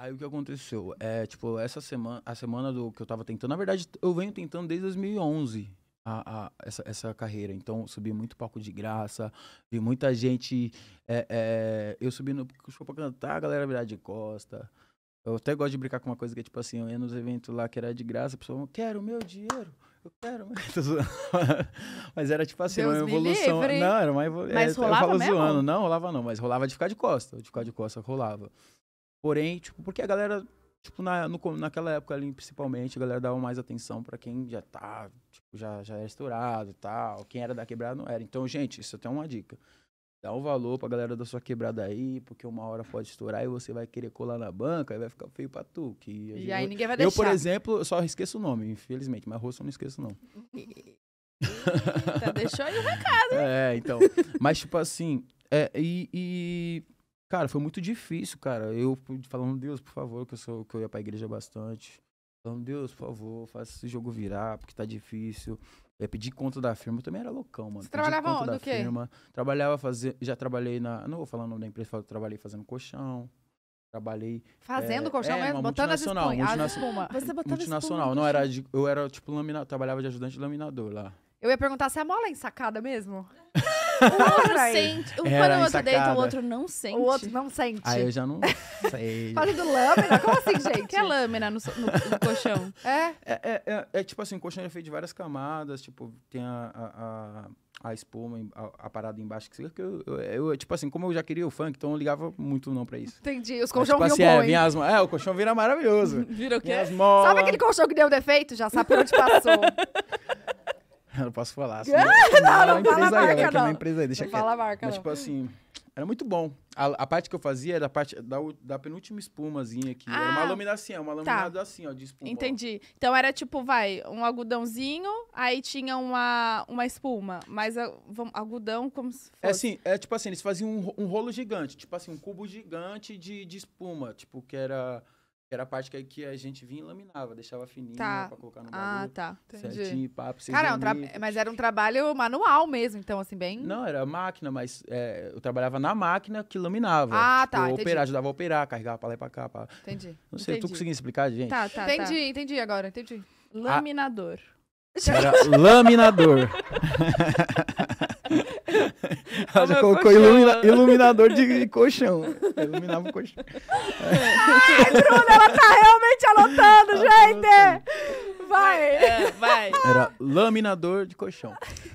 Aí o que aconteceu? É, tipo, essa semana, a semana do que eu tava tentando, na verdade, eu venho tentando desde 2011 a, a essa, essa carreira. Então, subi muito palco de graça, vi muita gente. É, é, eu subi no show pra cantar, a galera virar de costa. Eu até gosto de brincar com uma coisa que é tipo assim, eu ia nos eventos lá que era de graça, a pessoa, quero meu dinheiro eu quero, mas era tipo assim, Deus uma evolução. Livre, não, era uma evolução. Mas é, rolava eu falo mesmo? zoando, não rolava não, mas rolava de ficar de costa, de ficar de costa rolava. Porém, tipo, porque a galera, tipo, na, no, naquela época ali, principalmente, a galera dava mais atenção para quem já tá, tipo, já, já era estourado e tal. Quem era da quebrada não era. Então, gente, isso até é uma dica. Dá um valor pra galera da sua quebrada aí, porque uma hora pode estourar e você vai querer colar na banca e vai ficar feio pra tu. Que e aí eu, ninguém vai deixar. Eu, por exemplo, eu só esqueço o nome, infelizmente, mas rosto eu não esqueço, não. Eita, deixou aí o recado. Hein? É, então. Mas, tipo assim, é, e, e Cara, foi muito difícil, cara. Eu falando, Deus, por favor, que eu sou que eu ia pra igreja bastante. Falando, Deus, por favor, faça esse jogo virar, porque tá difícil. É, pedir conta da firma, eu também era loucão, mano. Você pedir trabalhava conta da quê? firma. Trabalhava fazer, já trabalhei na, não vou falar o nome da empresa, eu trabalhei fazendo colchão. Trabalhei Fazendo é, colchão, é, mesmo, botando as espuma, multinacional, as Você multinacional, não era de, eu era tipo laminador, trabalhava de ajudante de laminador lá. Eu ia perguntar se a mola é ensacada mesmo. O outro sente. Um, quando o outro deita, o outro não sente. O outro não sente. Aí eu já não sei. Fazendo lâmina? Como assim, gente? Que é lâmina no, no, no colchão? É? é? É, é, é? tipo assim, o colchão é feito de várias camadas. Tipo, tem a, a, a, a espuma, a, a, parada embaixo. Que eu, eu, eu, tipo assim, como eu já queria o funk, então eu ligava muito não pra isso. Entendi. Os é colchões tipo assim, é, as, é, o colchão vira maravilhoso. Vira o quê? Sabe aquele colchão que deu defeito? Já sabe por onde passou. Eu não posso falar. Assim, não, não, não fala marca, aí, é não. É uma empresa aí, deixa não fala a marca, Mas, não. tipo assim, era muito bom. A, a, parte que eu fazia era a parte da, da penúltima espumazinha aqui. Ah, era uma aluminação ah, assim, é uma laminada tá. assim, ó, de espuma. Entendi. Então era tipo, vai, um algodãozinho, aí tinha uma, uma espuma. Mas a, vamos, algodão como se é fosse. É assim, é tipo assim, eles faziam um, um rolo gigante, tipo assim, um cubo gigante de, de espuma, tipo, que era era a parte que, que a gente vinha e laminava, deixava fininho tá. pra colocar no ah, bagulho. Ah, tá. Entendi. Certinho, papo, Cara, é um tra... mas era um trabalho manual mesmo, então, assim, bem... Não, era máquina, mas é, eu trabalhava na máquina que laminava. Ah, tá, tipo, tá. Eu operar, ajudava a operar, carregava pra lá e pra cá. Pra... Entendi. Não sei, entendi. tu conseguindo explicar, gente? Tá, tá, Entendi, tá. entendi agora, entendi. Ah. Laminador. A... Era laminador. Ela já é colocou ilumina, né? iluminador de colchão. Iluminava o colchão. Ai, Bruna, ela tá realmente anotando, tá gente! Tá Vai! É, vai! Era laminador de colchão.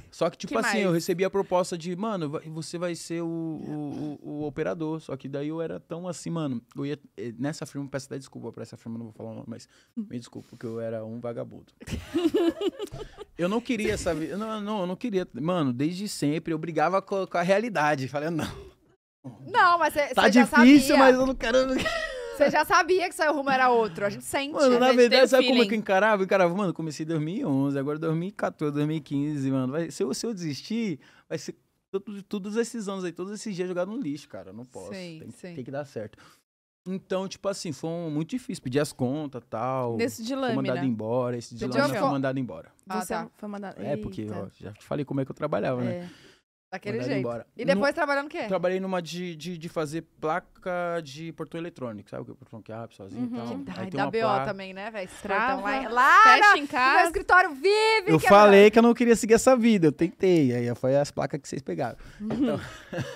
Só que, tipo que assim, mais? eu recebi a proposta de, mano, você vai ser o, o, o, o, operador. Só que daí eu era tão assim, mano. Eu ia, eh, nessa firma, peço até desculpa pra essa firma, não vou falar o nome, mas me desculpa, porque eu era um vagabundo. Eu não queria essa vida. Não, não, eu não queria. Mano, desde sempre eu brigava com, com a realidade. Falei, não. Não, mas você. Tá difícil, mas eu não quero. Você já sabia que seu rumo era outro. A gente sente. Mano, na verdade, sabe feeling. como é que eu encarava? Eu encarava, mano, comecei em 2011, agora 2014, 2015, mano. Vai, se, eu, se eu desistir, vai ser todos, todos esses anos aí, todos esses dias jogado no lixo, cara. Eu não posso. Sim, tem, sim. tem que dar certo. Então, tipo assim, foi muito difícil pedir as contas e tal. Nesse de lâmina. Foi mandado embora. Esse de lã lâmina foi mandado embora. Ah, tá. Foi mandado. É, porque ó, já te falei como é que eu trabalhava, né? é. né? Daquele jeito. Embora. E depois no, trabalhando o quê? Trabalhei numa de, de, de, fazer placa de portão eletrônico. Sabe o que é portão que abre sozinho uhum. e tal? Ai, da BO placa... também, né, velho? Estrava, lá, lá fecha em casa. meu escritório vive. Eu falei é que eu não queria seguir essa vida. Eu tentei. Aí foi as placas que vocês pegaram. Uhum. Então...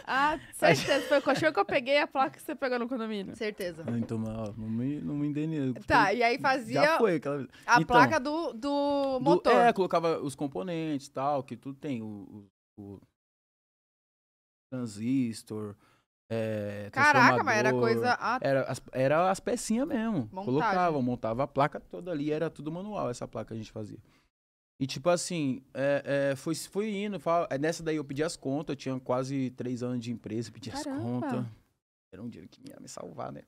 ah, certeza. Foi o cachorro que eu peguei a placa que você pegou no condomínio. Certeza. Ah, então, ó, não me, não me indeniza. Tá, e aí fazia Já foi, aquela... a então, placa do, do motor. Do, é, colocava os componentes e tal, que tudo tem. o, o transistor. É, Caraca, mas era coisa. A... Era, as, era as pecinhas mesmo. Montagem. Colocava, montava a placa toda ali, era tudo manual essa placa que a gente fazia. E tipo assim, é, é, foi, foi indo. É, nessa daí eu pedi as contas, eu tinha quase três anos de empresa, pedi Caramba. as contas. Era um dinheiro que ia me salvar, né?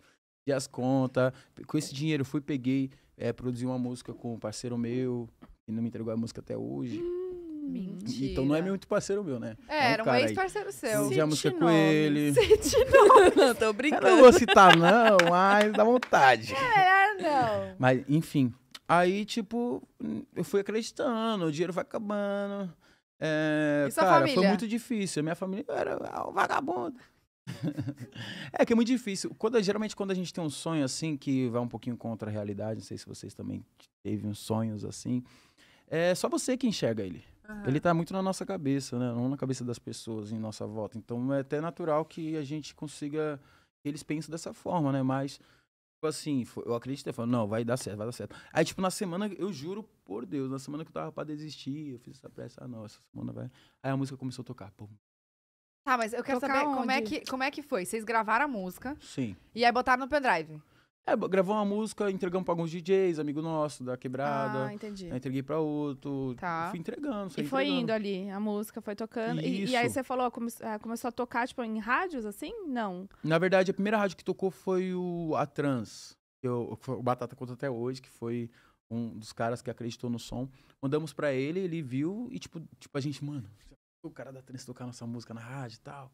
Pedi as contas. Com esse dinheiro fui, peguei, eh, produzi uma música com um parceiro meu, que não me entregou a música até hoje. Hum. Mentira. Então não é muito parceiro meu, né? É, é um era um ex-parceiro seu. Fiz a música com ele. Sente não. não, tô brincando. Eu não vou citar, não, mas dá vontade. É, ah, não. Mas, enfim. Aí, tipo, eu fui acreditando, o dinheiro vai acabando. É, e sua cara, família? foi muito difícil. Minha família era um ah, vagabundo. é que é muito difícil. Quando, geralmente, quando a gente tem um sonho assim, que vai um pouquinho contra a realidade, não sei se vocês também teve uns sonhos assim, é só você que enxerga ele. Uhum. Ele está muito na nossa cabeça, né? Não na cabeça das pessoas em nossa volta. Então é até natural que a gente consiga. Eles pensam dessa forma, né? Mas, tipo assim, eu acreditei, falando, não, vai dar certo, vai dar certo. Aí, tipo, na semana, eu juro por Deus, na semana que eu tava pra desistir, eu fiz essa pressa, ah, nossa, semana vai. Aí a música começou a tocar. Pum. Tá, mas eu quero tocar saber como é, que, como é que foi. Vocês gravaram a música. Sim. E aí botaram no pendrive. É, gravou uma música, entregamos pra alguns DJs, amigo nosso, da quebrada. Ah, entendi. entreguei pra outro. Tá. Fui entregando, E foi entregando. indo ali, a música foi tocando. E, e, aí você falou, come, é, começou a tocar, tipo, em rádios, assim? Não. Na verdade, a primeira rádio que tocou foi o A Trans. Eu, o Batata conta até hoje, que foi um dos caras que acreditou no som. Mandamos pra ele, ele viu e, tipo, tipo a gente, mano, é o cara da Trans tocar nossa música na rádio e tal.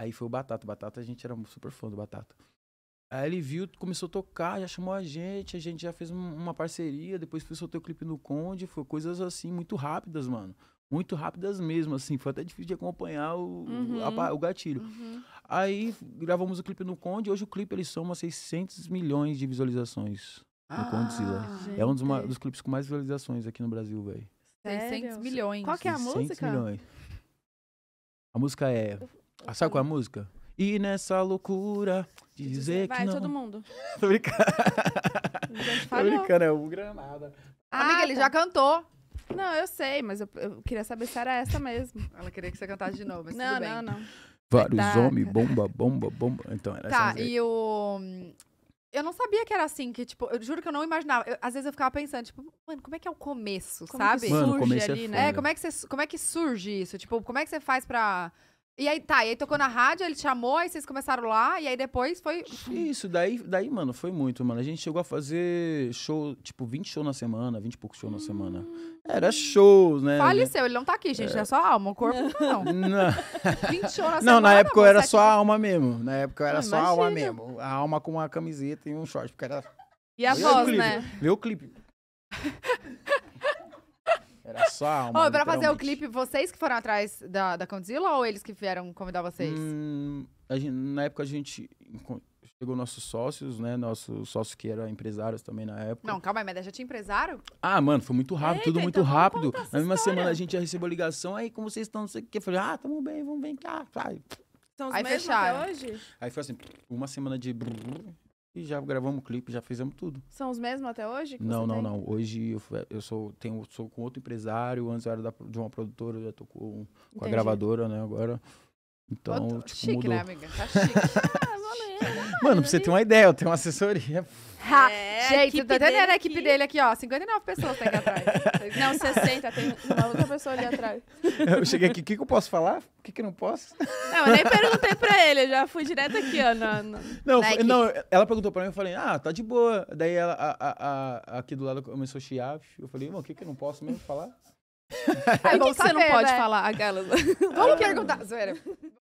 Aí foi o Batata. O Batata, a gente era super fã do Batata. Aí ele viu, começou a tocar, já chamou a gente, a gente já fez uma parceria, depois fez soltar o clipe no Conde, foi coisas assim, muito rápidas, mano. Muito rápidas mesmo, assim, foi até difícil de acompanhar o, uhum. a, o gatilho. Uhum. Aí gravamos o clipe no Conde, hoje o clipe ele soma 600 milhões de visualizações ah, no Condzilla. É um dos, dos, clipes com mais visualizações aqui no Brasil, velho. 600 milhões. Qual que é a música? 600 milhões. A música é... sabe qual é a música? E nessa loucura dizer Vai, que não... Vai, todo mundo. Tô brincando. Tô brincando, é um Granada. Ah, Amiga, ele ah, já tá. cantou. Não, eu sei, mas eu, eu, queria saber se era essa mesmo. Ela queria que você cantasse de novo, mas não, tudo bem. Não, não, não. Vários tá. homens, bomba, bomba, bomba. Então, era tá, essa. Tá, e o... Eu não sabia que era assim, que, tipo, eu juro que eu não imaginava. Eu, às vezes eu ficava pensando, tipo, mano, como é que é o começo, como sabe? Que surge mano, o é ali, é né? É, como é, que você, como é que surge isso? Tipo, como é que você faz pra e aí, tá, e aí tocou na rádio, ele te chamou, aí vocês começaram lá, e aí depois foi. Isso, daí, daí, mano, foi muito, mano. A gente chegou a fazer show, tipo, 20 shows na semana, 20 e poucos shows hum. na semana. Era shows, né? Faleceu, ele não tá aqui, gente, é... é só alma, o corpo não. não. 20 shows na semana. Não, na época eu era é só tipo a alma mesmo. Na época eu era Imagina. só a alma mesmo. A alma com uma camiseta e um short, porque era. E a Vê voz, né? Vê o clipe. Era só alma. pra fazer o clipe, vocês que foram atrás da, da Condzilla ou eles que vieram convidar vocês? Hum, gente, na época a gente chegou nossos sócios, né? nossos sócios que eram empresários também na época. Não, calma aí, mas já tinha empresário? Ah, mano, foi muito rápido, Eita, tudo muito então rápido. Na mesma história. semana a gente já recebeu ligação, aí como vocês estão, não sei o que. Eu falei, ah, tamo bem, vamos vem cá. Vai. São os aí fecharam. hoje? Aí foi assim, uma semana de... E já gravamos clipe, já fizemos tudo. São os mesmos até hoje? não, não, tem? não. Hoje eu, eu sou, tenho, sou com outro empresário, antes eu era da, de uma produtora, já tô com, com a gravadora, né, agora. Então, tipo, chique, né, mudou. né, amiga? Tá chique. Mano, pra você ter uma ideia, eu tenho uma assessoria. Ha, é, gente, eu tô tá a equipe dele aqui, ó. 59 pessoas tem tá aqui atrás. Não, 60, tem uma outra pessoa ali atrás. Eu cheguei aqui, o que, que eu posso falar? O que, que eu não posso? Não, eu nem perguntei pra ele, eu já fui direto aqui, ó. Na, na, não, na foi, não, ela perguntou pra mim, eu falei, ah, tá de boa. Daí ela, a, a, a, aqui do lado começou a chiar. Eu falei, mano, o que, que eu não posso mesmo falar? é bom que você não pode né? falar, aquela? Vamos perguntar, zoeira.